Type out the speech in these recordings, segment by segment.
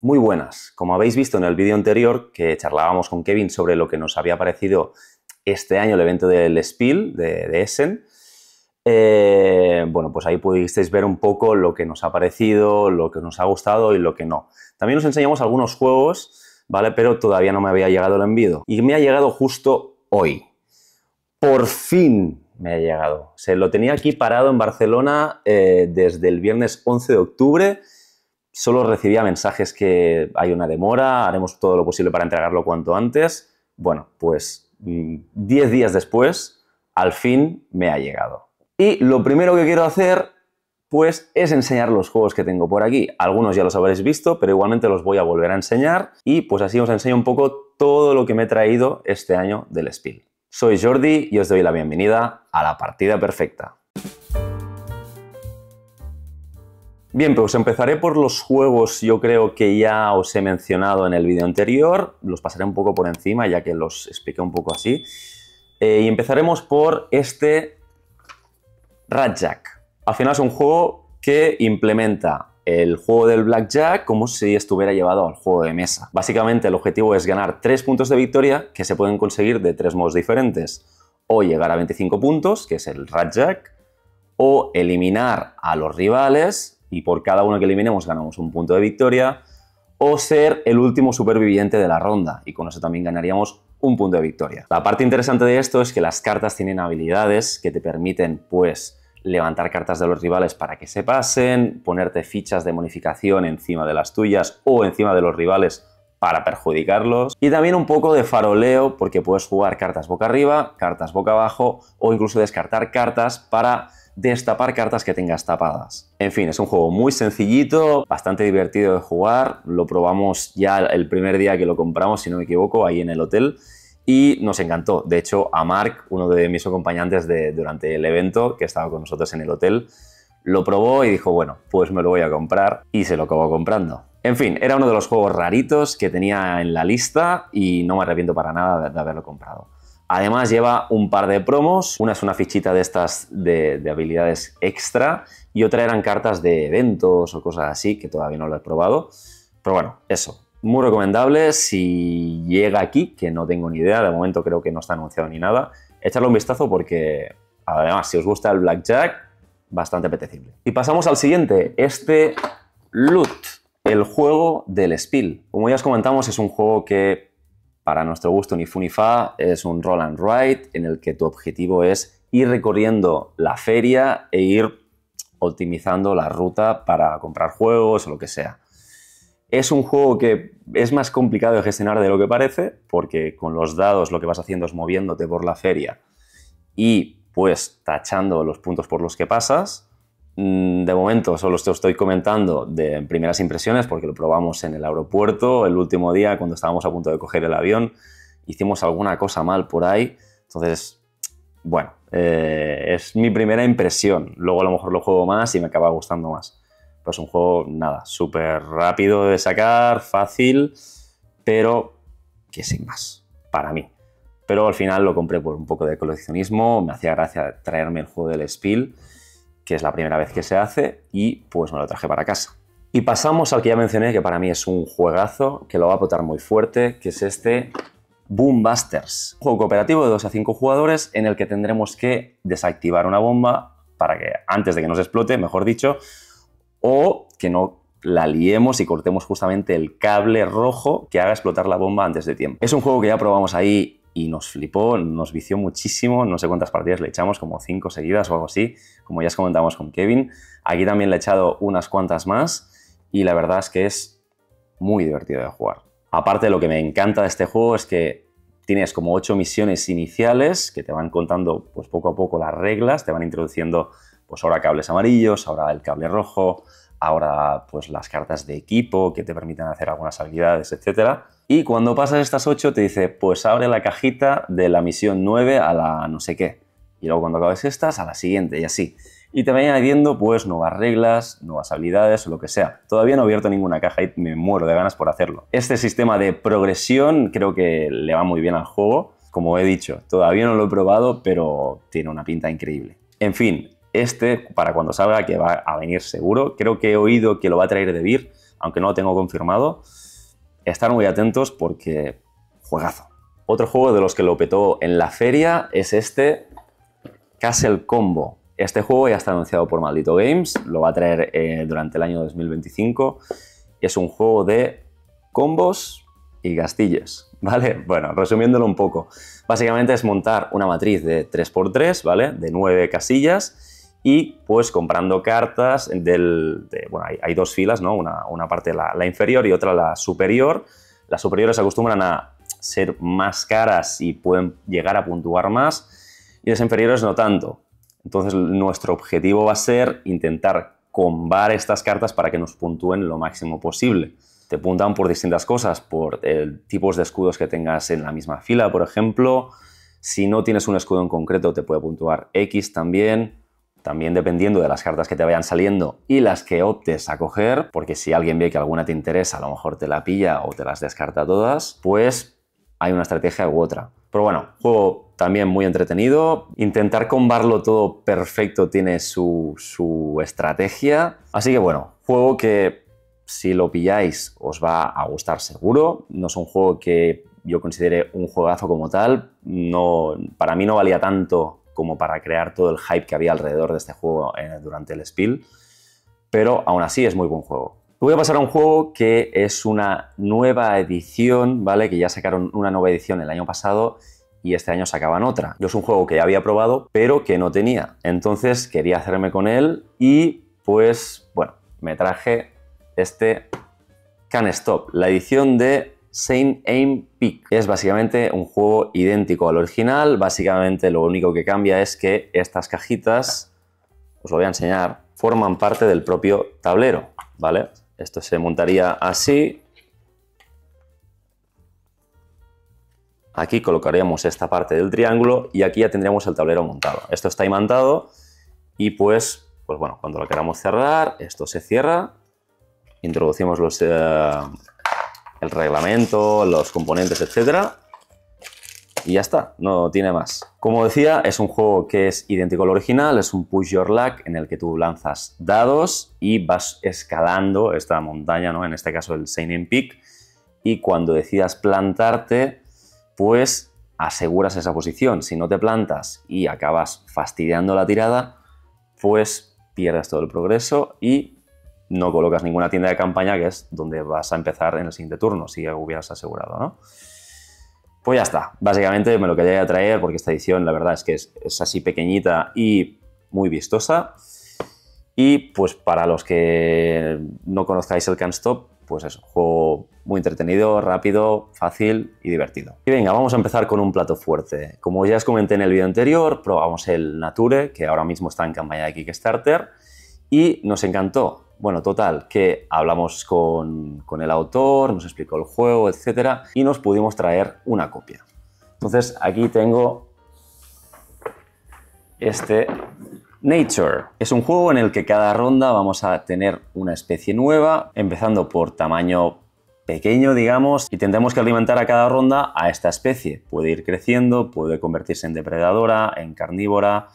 Muy buenas. Como habéis visto en el vídeo anterior que charlábamos con Kevin sobre lo que nos había parecido este año el evento del Spiel de, Essen, eh, bueno, pues ahí pudisteis ver un poco lo que nos ha parecido, lo que nos ha gustado y lo que no. También os enseñamos algunos juegos, ¿vale? Pero todavía no me había llegado el envío. Y me ha llegado justo hoy. Por fin me ha llegado. Se lo tenía aquí parado en Barcelona eh, desde el viernes 11 de octubre solo recibía mensajes que hay una demora, haremos todo lo posible para entregarlo cuanto antes. Bueno, pues 10 mm, días después, al fin me ha llegado. Y lo primero que quiero hacer, pues, es enseñar los juegos que tengo por aquí. Algunos ya los habréis visto, pero igualmente los voy a volver a enseñar. Y pues así os enseño un poco todo lo que me he traído este año del Spiel. Soy Jordi y os doy la bienvenida a la partida perfecta. Bien, pues empezaré por los juegos, yo creo que ya os he mencionado en el vídeo anterior, los pasaré un poco por encima ya que los expliqué un poco así. Eh, y empezaremos por este Jack. Al final es un juego que implementa el juego del Blackjack como si estuviera llevado al juego de mesa. Básicamente el objetivo es ganar 3 puntos de victoria que se pueden conseguir de tres modos diferentes. O llegar a 25 puntos, que es el Jack. o eliminar a los rivales y por cada uno que eliminemos ganamos un punto de victoria, o ser el último superviviente de la ronda, y con eso también ganaríamos un punto de victoria. La parte interesante de esto es que las cartas tienen habilidades que te permiten, pues, levantar cartas de los rivales para que se pasen, ponerte fichas de modificación encima de las tuyas o encima de los rivales para perjudicarlos. Y también un poco de faroleo, porque puedes jugar cartas boca arriba, cartas boca abajo o incluso descartar cartas para destapar cartas que tengas tapadas. En fin, es un juego muy sencillito, bastante divertido de jugar, lo probamos ya el primer día que lo compramos, si no me equivoco, ahí en el hotel, y nos encantó. De hecho, a Mark, uno de mis acompañantes de, durante el evento, que estaba con nosotros en el hotel, lo probó y dijo, bueno, pues me lo voy a comprar, y se lo acabó comprando. En fin, era uno de los juegos raritos que tenía en la lista y no me arrepiento para nada de haberlo comprado. Además lleva un par de promos, una es una fichita de estas de, habilidades extra y otra eran cartas de eventos o cosas así que todavía no lo he probado. Pero bueno, eso, muy recomendable si llega aquí, que no tengo ni idea, de momento creo que no está anunciado ni nada, echarle un vistazo porque además si os gusta el blackjack, bastante apetecible. Y pasamos al siguiente, este Loot, el juego del Spiel. Como ya os comentamos, es un juego que para nuestro gusto ni es un roll and ride en el que tu objetivo es ir recorriendo la feria e ir optimizando la ruta para comprar juegos o lo que sea. Es un juego que es más complicado de gestionar de lo que parece, porque con los dados lo que vas haciendo es moviéndote por la feria y pues tachando los puntos por los que pasas, Mm, de momento solo te estoy comentando de primeras impresiones porque lo probamos en el aeropuerto el último día cuando estábamos a punto de coger el avión. Hicimos alguna cosa mal por ahí. Entonces, bueno, eh, es mi primera impresión. Luego a lo mejor lo juego más y me acaba gustando más. Pero es un juego, nada, súper rápido de sacar, fácil, pero que sin más, para mí. Pero al final lo compré por un poco de coleccionismo, me hacía gracia traerme el juego del Spiel que es la primera vez que se hace, y pues me lo traje para casa. Y pasamos al que ya mencioné, que para mí es un juegazo, que lo va a potar muy fuerte, que es este Boom Busters. Un juego cooperativo de 2 a 5 jugadores en el que tendremos que desactivar una bomba para que antes de que nos explote, mejor dicho, o que no la liemos y cortemos justamente el cable rojo que haga explotar la bomba antes de tiempo. Es un juego que ya probamos ahí y nos flipó, nos vició muchísimo, no sé cuántas partidas le echamos, como cinco seguidas o algo así, como ya os comentamos con Kevin. Aquí también le he echado unas cuantas más y la verdad es que es muy divertido de jugar. Aparte lo que me encanta de este juego es que tienes como ocho misiones iniciales que te van contando pues, poco a poco las reglas, te van introduciendo pues ahora cables amarillos, ahora el cable rojo, ahora pues las cartas de equipo que te permiten hacer algunas habilidades, etcétera y cuando pasas estas 8 te dice, pues abre la cajita de la misión 9 a la no sé qué. Y luego cuando acabes estas, a la siguiente y así. Y te va añadiendo pues nuevas reglas, nuevas habilidades o lo que sea. Todavía no he abierto ninguna caja y me muero de ganas por hacerlo. Este sistema de progresión creo que le va muy bien al juego. Como he dicho, todavía no lo he probado, pero tiene una pinta increíble. En fin, este, para cuando salga, que va a venir seguro, creo que he oído que lo va a traer de Vir, aunque no lo tengo confirmado estar muy atentos porque juegazo. Otro juego de los que lo petó en la feria es este Castle Combo. Este juego ya está anunciado por Maldito Games, lo va a traer eh, durante el año 2025. Es un juego de combos y castillos, ¿vale? Bueno, resumiéndolo un poco. Básicamente es montar una matriz de 3x3, ¿vale? De 9 casillas y pues comprando cartas del... bueno, hay, dos filas, ¿no? Una, parte la, inferior y otra la superior. Las superiores acostumbran a ser más caras y pueden llegar a puntuar más y las inferiores no tanto. Entonces nuestro objetivo va a ser intentar combar estas cartas para que nos puntúen lo máximo posible. Te puntan por distintas cosas, por el eh, tipos de escudos que tengas en la misma fila, por ejemplo. Si no tienes un escudo en concreto, te puede puntuar X también también dependiendo de las cartas que te vayan saliendo y las que optes a coger, porque si alguien ve que alguna te interesa, a lo mejor te la pilla o te las descarta todas, pues hay una estrategia u otra. Pero bueno, juego también muy entretenido. Intentar combarlo todo perfecto tiene su, su estrategia. Así que bueno, juego que si lo pilláis os va a gustar seguro. No es un juego que yo considere un juegazo como tal. No, para mí no valía tanto como para crear todo el hype que había alrededor de este juego eh, durante el spill, pero aún así es muy buen juego. Voy a pasar a un juego que es una nueva edición, ¿vale? Que ya sacaron una nueva edición el año pasado y este año sacaban otra. Yo es un juego que ya había probado, pero que no tenía. Entonces quería hacerme con él y pues, bueno, me traje este Can Stop, la edición de Saint Aim Peak. Es básicamente un juego idéntico al original, básicamente lo único que cambia es que estas cajitas, os lo voy a enseñar, forman parte del propio tablero, ¿vale? Esto se montaría así. Aquí colocaríamos esta parte del triángulo y aquí ya tendríamos el tablero montado. Esto está imantado y pues, pues bueno, cuando lo queramos cerrar, esto se cierra, introducimos los... Eh, el reglamento, los componentes, etc. Y ya está, no tiene más. Como decía, es un juego que es idéntico al original, es un push your luck en el que tú lanzas dados y vas escalando esta montaña, ¿no? en este caso el Seinen Peak, y cuando decidas plantarte, pues aseguras esa posición. Si no te plantas y acabas fastidiando la tirada, pues pierdes todo el progreso y no colocas ninguna tienda de campaña, que es donde vas a empezar en el siguiente turno, si hubieras asegurado, ¿no? Pues ya está. Básicamente me lo quería traer porque esta edición, la verdad es que es, así pequeñita y muy vistosa. Y pues para los que no conozcáis el Camp Stop, pues es un juego muy entretenido, rápido, fácil y divertido. Y venga, vamos a empezar con un plato fuerte. Como ya os comenté en el vídeo anterior, probamos el Nature, que ahora mismo está en campaña de Kickstarter, y nos encantó. Bueno, total, que hablamos con, el autor, nos explicó el juego, etc. y nos pudimos traer una copia. Entonces, aquí tengo este Nature. Es un juego en el que cada ronda vamos a tener una especie nueva, empezando por tamaño pequeño, digamos, y tendremos que alimentar a cada ronda a esta especie. Puede ir creciendo, puede convertirse en depredadora, en carnívora,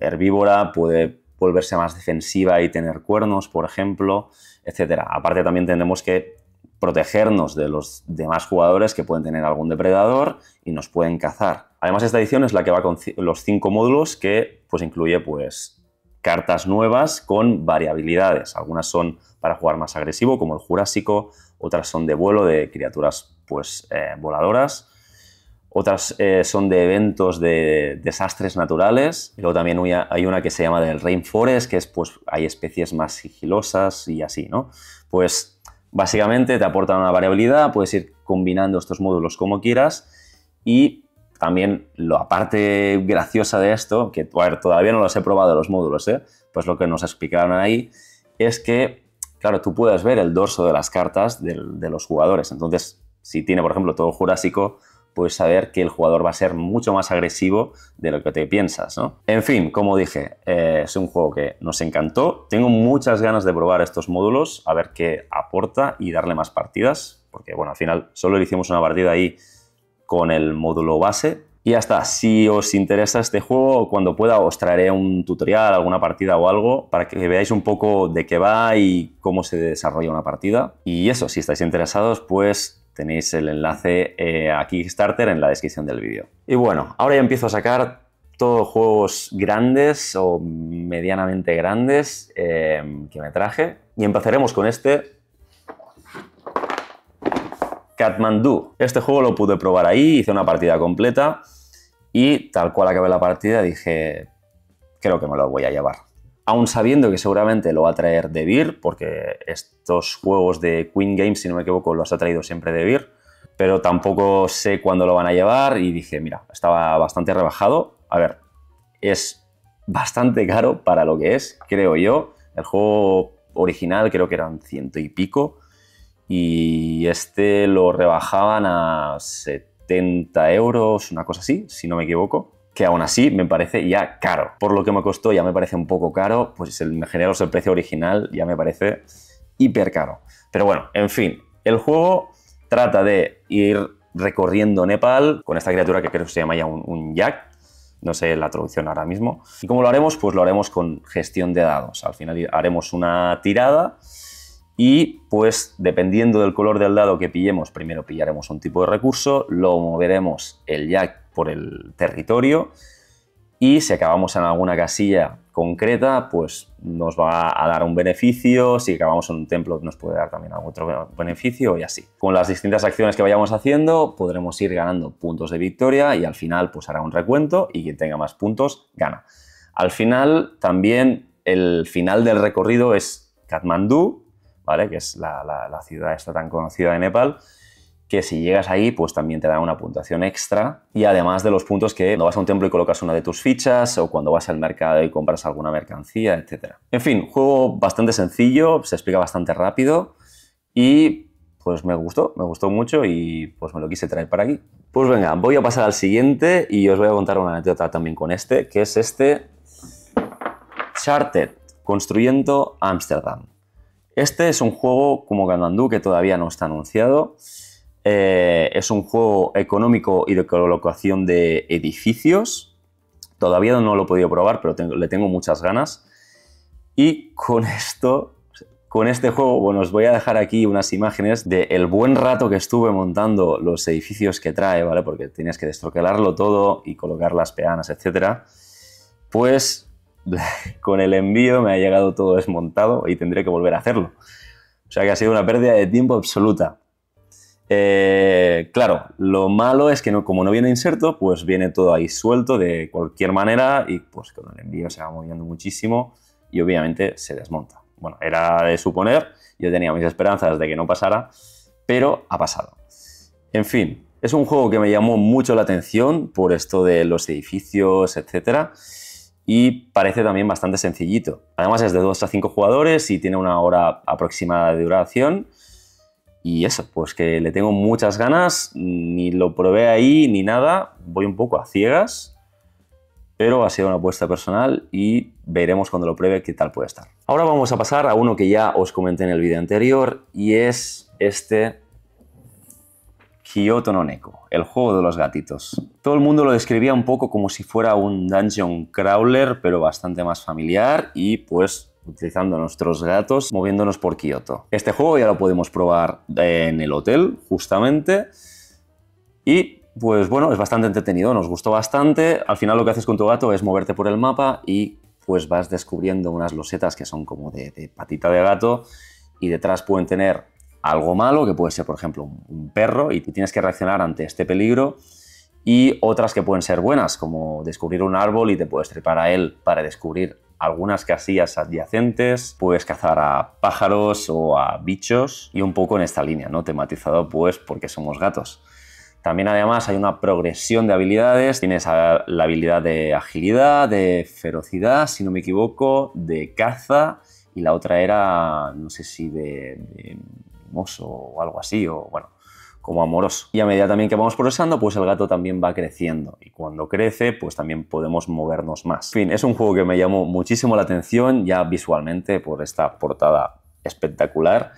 herbívora, puede volverse más defensiva y tener cuernos, por ejemplo, etcétera. Aparte también tenemos que protegernos de los demás jugadores que pueden tener algún depredador y nos pueden cazar. Además, esta edición es la que va con los cinco módulos que pues, incluye pues, cartas nuevas con variabilidades. Algunas son para jugar más agresivo, como el Jurásico, otras son de vuelo de criaturas pues, eh, voladoras, otras eh, son de eventos de desastres naturales. luego también hay una que se llama del rainforest, que es pues hay especies más sigilosas y así, ¿no? Pues básicamente te aportan una variabilidad, puedes ir combinando estos módulos como quieras y también la parte graciosa de esto, que todavía no los he probado los módulos, ¿eh? pues lo que nos explicaron ahí es que, claro, tú puedes ver el dorso de las cartas de los jugadores. Entonces, si tiene, por ejemplo, todo Jurásico, puedes saber que el jugador va a ser mucho más agresivo de lo que te piensas. ¿no? En fin, como dije, eh, es un juego que nos encantó. Tengo muchas ganas de probar estos módulos, a ver qué aporta y darle más partidas, porque bueno, al final solo le hicimos una partida ahí con el módulo base. Y ya está, si os interesa este juego, cuando pueda os traeré un tutorial, alguna partida o algo, para que veáis un poco de qué va y cómo se desarrolla una partida. Y eso, si estáis interesados, pues Tenéis el enlace eh, aquí a Kickstarter en la descripción del vídeo. Y bueno, ahora ya empiezo a sacar todos juegos grandes o medianamente grandes eh, que me traje. Y empezaremos con este. Katmandú. Este juego lo pude probar ahí, hice una partida completa y tal cual acabé la partida dije, creo que me lo voy a llevar aún sabiendo que seguramente lo va a traer De porque estos juegos de Queen Games, si no me equivoco, los ha traído siempre De Beer, pero tampoco sé cuándo lo van a llevar y dije, mira, estaba bastante rebajado. A ver, es bastante caro para lo que es, creo yo. El juego original creo que eran ciento y pico y este lo rebajaban a 70 euros, una cosa así, si no me equivoco que aún así me parece ya caro. Por lo que me costó ya me parece un poco caro, pues el, en general el precio original ya me parece hiper caro. Pero bueno, en fin, el juego trata de ir recorriendo Nepal con esta criatura que creo que se llama ya un, un yak, no sé la traducción ahora mismo. ¿Y cómo lo haremos? Pues lo haremos con gestión de dados. Al final haremos una tirada y pues dependiendo del color del dado que pillemos, primero pillaremos un tipo de recurso, lo moveremos el jack por el territorio y si acabamos en alguna casilla concreta, pues nos va a dar un beneficio, si acabamos en un templo nos puede dar también algún otro beneficio y así. Con las distintas acciones que vayamos haciendo podremos ir ganando puntos de victoria y al final pues hará un recuento y quien tenga más puntos gana. Al final también el final del recorrido es Katmandú, que es la, ciudad está tan conocida de Nepal que si llegas ahí, pues también te dan una puntuación extra. Y además de los puntos que cuando vas a un templo y colocas una de tus fichas, o cuando vas al mercado y compras alguna mercancía, etc. En fin, juego bastante sencillo, se explica bastante rápido y pues me gustó, me gustó mucho y pues me lo quise traer para aquí. Pues venga, voy a pasar al siguiente y os voy a contar una anécdota también con este, que es este Charter construyendo Ámsterdam. Este es un juego como Gandandú que todavía no está anunciado. Eh, es un juego económico y de colocación de edificios. Todavía no lo he podido probar, pero le tengo muchas ganas. Y con esto, con este juego, bueno, os voy a dejar aquí unas imágenes del el buen rato que estuve montando los edificios que trae, ¿vale? Porque tienes que destroquelarlo todo y colocar las peanas, etc. Pues con el envío me ha llegado todo desmontado y tendré que volver a hacerlo. O sea que ha sido una pérdida de tiempo absoluta. Eh, claro, lo malo es que como no viene inserto, pues viene todo ahí suelto de cualquier manera y pues con el envío se va moviendo muchísimo y obviamente se desmonta. Bueno, era de suponer, yo tenía mis esperanzas de que no pasara, pero ha pasado. En fin, es un juego que me llamó mucho la atención por esto de los edificios, etcétera y parece también bastante sencillito. Además es de 2 a 5 jugadores y tiene una hora aproximada de duración. Y eso, pues que le tengo muchas ganas, ni lo probé ahí ni nada, voy un poco a ciegas, pero ha sido una apuesta personal y veremos cuando lo pruebe qué tal puede estar. Ahora vamos a pasar a uno que ya os comenté en el vídeo anterior y es este Kyoto no Neko, el juego de los gatitos. Todo el mundo lo describía un poco como si fuera un dungeon crawler, pero bastante más familiar y pues utilizando nuestros gatos, moviéndonos por Kyoto. Este juego ya lo podemos probar en el hotel, justamente. Y pues bueno, es bastante entretenido, nos gustó bastante. Al final lo que haces con tu gato es moverte por el mapa y pues vas descubriendo unas losetas que son como de, de patita de gato y detrás pueden tener algo malo, que puede ser, por ejemplo, un perro, y tienes que reaccionar ante este peligro, y otras que pueden ser buenas, como descubrir un árbol y te puedes trepar a él para descubrir algunas casillas adyacentes, puedes cazar a pájaros o a bichos, y un poco en esta línea, ¿no? Tematizado, pues, porque somos gatos. También además hay una progresión de habilidades. Tienes la habilidad de agilidad, de ferocidad, si no me equivoco, de caza y la otra era, no sé si de o algo así, o bueno, como amoroso. Y a medida también que vamos progresando, pues el gato también va creciendo. Y cuando crece, pues también podemos movernos más. En fin, es un juego que me llamó muchísimo la atención, ya visualmente, por esta portada espectacular.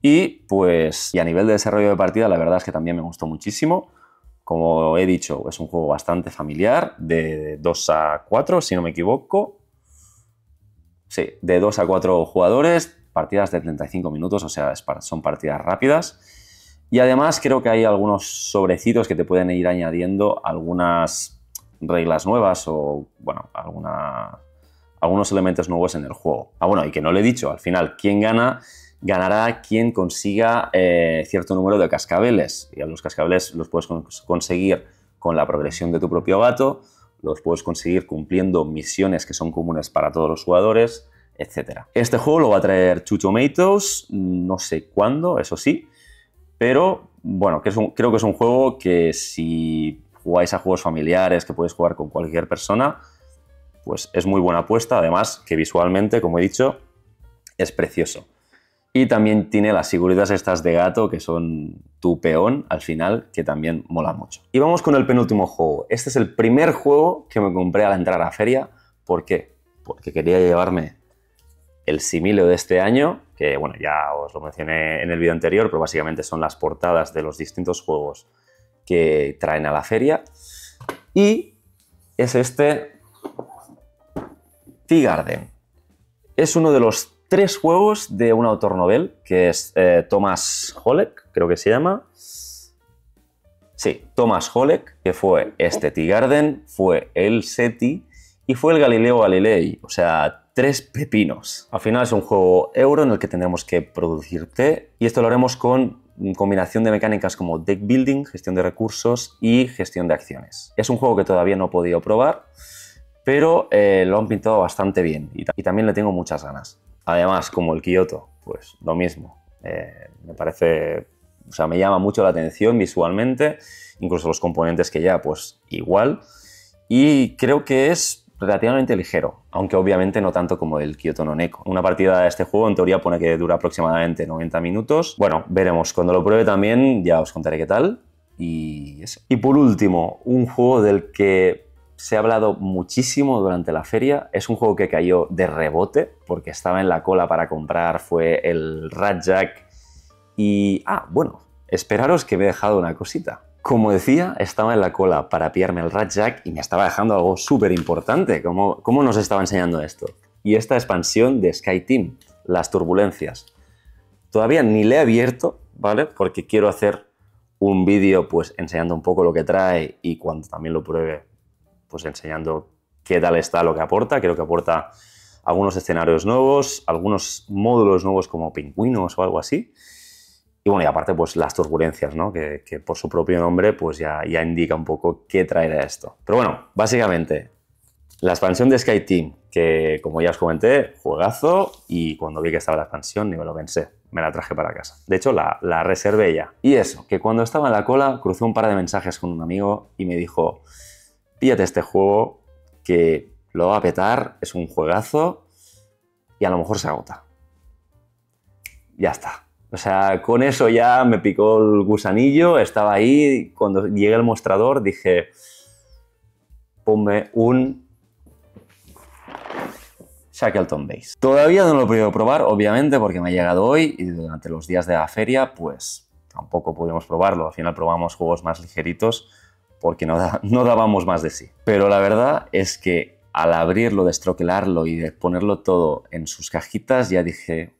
Y pues, y a nivel de desarrollo de partida, la verdad es que también me gustó muchísimo. Como he dicho, es un juego bastante familiar, de 2 a 4, si no me equivoco. Sí, de 2 a 4 jugadores, partidas de 35 minutos, o sea, son partidas rápidas. Y además creo que hay algunos sobrecitos que te pueden ir añadiendo algunas reglas nuevas o, bueno, algunos elementos nuevos en el juego. Ah, bueno, y que no le he dicho, al final, quien gana? ganará quien consiga eh, cierto número de cascabeles. Y a los cascabeles los puedes conseguir con la progresión de tu propio gato, los puedes conseguir cumpliendo misiones que son comunes para todos los jugadores, etcétera. Este juego lo va a traer Chucho Tomatoes, no sé cuándo, eso sí, pero bueno, creo que es un juego que si jugáis a juegos familiares, que podéis jugar con cualquier persona, pues es muy buena apuesta, además que visualmente, como he dicho, es precioso. Y también tiene las seguridades estas de gato que son tu peón al final, que también mola mucho. Y vamos con el penúltimo juego. Este es el primer juego que me compré al entrar a la feria. ¿Por qué? Porque quería llevarme el simileo de este año, que bueno, ya os lo mencioné en el vídeo anterior, pero básicamente son las portadas de los distintos juegos que traen a la feria. Y es este Tea Garden. Es uno de los tres juegos de un autor novel, que es eh, Thomas Holek, creo que se llama. Sí, Thomas Holek, que fue este Tea Garden, fue el SETI y fue el Galileo Galilei. O sea, tres pepinos. Al final es un juego euro en el que tendremos que producir té y esto lo haremos con combinación de mecánicas como deck building, gestión de recursos y gestión de acciones. Es un juego que todavía no he podido probar, pero eh, lo han pintado bastante bien y, también le tengo muchas ganas. Además, como el Kyoto, pues lo mismo. Eh, me parece, o sea, me llama mucho la atención visualmente, incluso los componentes que ya, pues igual. Y creo que es relativamente ligero, aunque obviamente no tanto como el Kyoto no Neko. Una partida de este juego en teoría pone que dura aproximadamente 90 minutos. Bueno, veremos. Cuando lo pruebe también ya os contaré qué tal. Y eso. Y por último, un juego del que se ha hablado muchísimo durante la feria. Es un juego que cayó de rebote porque estaba en la cola para comprar. Fue el Ratjack. Y, ah, bueno, esperaros que me he dejado una cosita. Como decía, estaba en la cola para pillarme el Ratjack y me estaba dejando algo súper importante. ¿Cómo, nos estaba enseñando esto? Y esta expansión de Sky Team, las turbulencias. Todavía ni le he abierto, ¿vale? Porque quiero hacer un vídeo pues enseñando un poco lo que trae y cuando también lo pruebe, pues enseñando qué tal está lo que aporta. Creo que aporta algunos escenarios nuevos, algunos módulos nuevos como pingüinos o algo así. Y bueno, y aparte pues las turbulencias, ¿no? que, por su propio nombre pues ya, indica un poco qué traerá esto. Pero bueno, básicamente la expansión de Sky Team, que como ya os comenté, juegazo y cuando vi que estaba la expansión ni me lo pensé, me la traje para casa. De hecho, la, la reservé ya. Y eso, que cuando estaba en la cola crucé un par de mensajes con un amigo y me dijo, píllate este juego que lo va a petar, es un juegazo y a lo mejor se agota. Ya está. O sea, con eso ya me picó el gusanillo, estaba ahí, cuando llegué el mostrador dije, ponme un Shackleton Base. Todavía no lo he podido probar, obviamente, porque me ha llegado hoy y durante los días de la feria, pues tampoco pudimos probarlo. Al final probamos juegos más ligeritos porque no, no dábamos más de sí. Pero la verdad es que al abrirlo, destroquelarlo y de ponerlo todo en sus cajitas, ya dije,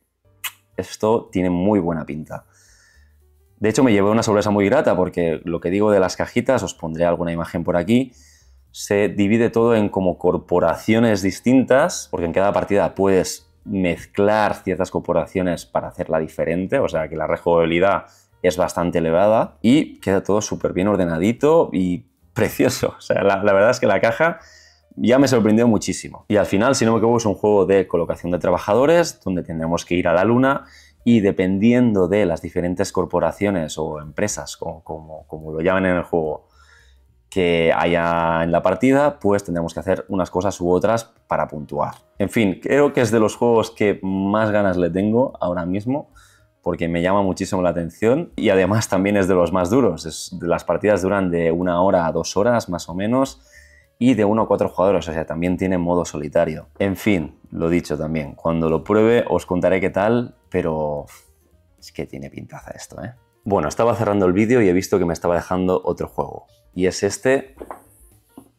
esto tiene muy buena pinta. De hecho, me llevé una sorpresa muy grata porque lo que digo de las cajitas, os pondré alguna imagen por aquí, se divide todo en como corporaciones distintas, porque en cada partida puedes mezclar ciertas corporaciones para hacerla diferente, o sea que la rejugabilidad es bastante elevada y queda todo súper bien ordenadito y precioso. O sea, la verdad es que la caja ya me sorprendió muchísimo. Y al final, si no me equivoco, es un juego de colocación de trabajadores donde tendremos que ir a la luna y dependiendo de las diferentes corporaciones o empresas, como, lo llaman en el juego, que haya en la partida, pues tendremos que hacer unas cosas u otras para puntuar. En fin, creo que es de los juegos que más ganas le tengo ahora mismo, porque me llama muchísimo la atención y además también es de los más duros. las partidas duran de una hora a dos horas más o menos y de uno a cuatro jugadores, o sea, también tiene modo solitario. En fin, lo dicho también, cuando lo pruebe os contaré qué tal, pero es que tiene pintaza esto, ¿eh? Bueno, estaba cerrando el vídeo y he visto que me estaba dejando otro juego, y es este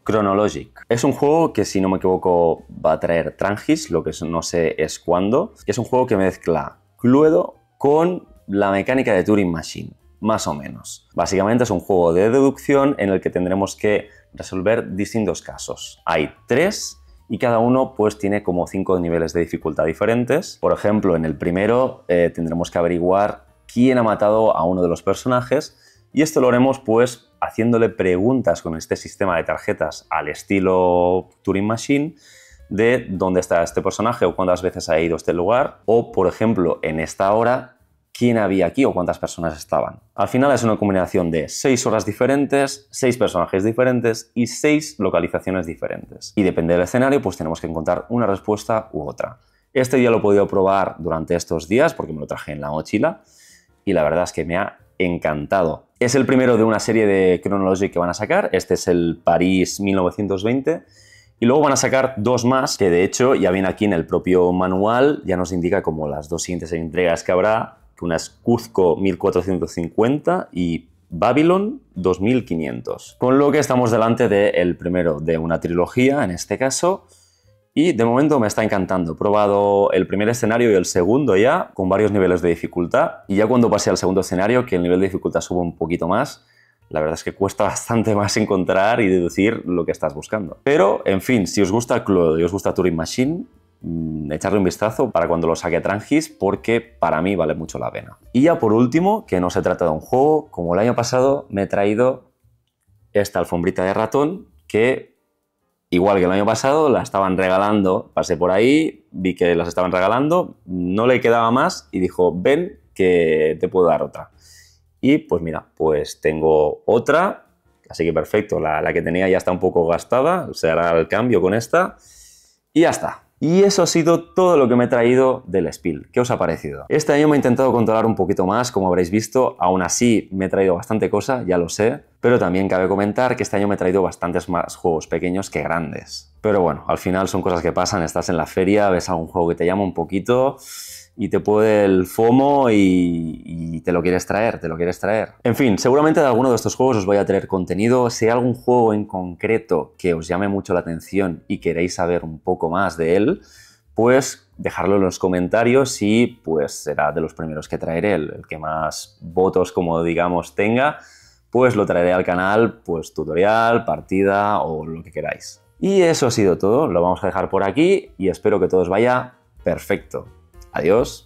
Chronologic. Es un juego que, si no me equivoco, va a traer Trangis, lo que no sé es cuándo. Es un juego que mezcla Cluedo con la mecánica de Turing Machine más o menos. Básicamente es un juego de deducción en el que tendremos que resolver distintos casos. Hay tres y cada uno pues tiene como cinco niveles de dificultad diferentes. Por ejemplo, en el primero eh, tendremos que averiguar quién ha matado a uno de los personajes y esto lo haremos pues haciéndole preguntas con este sistema de tarjetas al estilo Turing Machine de dónde está este personaje o cuántas veces ha ido a este lugar o por ejemplo en esta hora quién había aquí o cuántas personas estaban. Al final es una combinación de seis horas diferentes, seis personajes diferentes y seis localizaciones diferentes. Y depende del escenario, pues tenemos que encontrar una respuesta u otra. Este ya lo he podido probar durante estos días porque me lo traje en la mochila y la verdad es que me ha encantado. Es el primero de una serie de Chronology que van a sacar. Este es el París 1920. Y luego van a sacar dos más, que de hecho ya viene aquí en el propio manual, ya nos indica como las dos siguientes entregas que habrá, unas Cuzco 1450 y Babylon 2500. Con lo que estamos delante del primero de una trilogía, en este caso, y de momento me está encantando. He probado el primer escenario y el segundo ya, con varios niveles de dificultad, y ya cuando pasé al segundo escenario, que el nivel de dificultad sube un poquito más, la verdad es que cuesta bastante más encontrar y deducir lo que estás buscando. Pero, en fin, si os gusta Claude y os gusta Turing Machine, Mm, echarle un vistazo para cuando lo saque Trangis porque para mí vale mucho la pena. Y ya por último, que no se trata de un juego, como el año pasado me he traído esta alfombrita de ratón que igual que el año pasado la estaban regalando, pasé por ahí, vi que las estaban regalando, no le quedaba más y dijo, ven que te puedo dar otra. Y pues mira, pues tengo otra, así que perfecto, la, la que tenía ya está un poco gastada, se hará el cambio con esta y ya está. Y eso ha sido todo lo que me he traído del spill. ¿Qué os ha parecido? Este año me he intentado controlar un poquito más, como habréis visto. Aún así, me he traído bastante cosa, ya lo sé. Pero también cabe comentar que este año me he traído bastantes más juegos pequeños que grandes. Pero bueno, al final son cosas que pasan. Estás en la feria, ves algún juego que te llama un poquito y te puede el FOMO y, te lo quieres traer, te lo quieres traer. En fin, seguramente de alguno de estos juegos os voy a traer contenido. Si hay algún juego en concreto que os llame mucho la atención y queréis saber un poco más de él, pues dejadlo en los comentarios y pues será de los primeros que traeré, el, el que más votos, como digamos, tenga, pues lo traeré al canal, pues tutorial, partida o lo que queráis. Y eso ha sido todo, lo vamos a dejar por aquí y espero que todo os vaya perfecto. Adiós.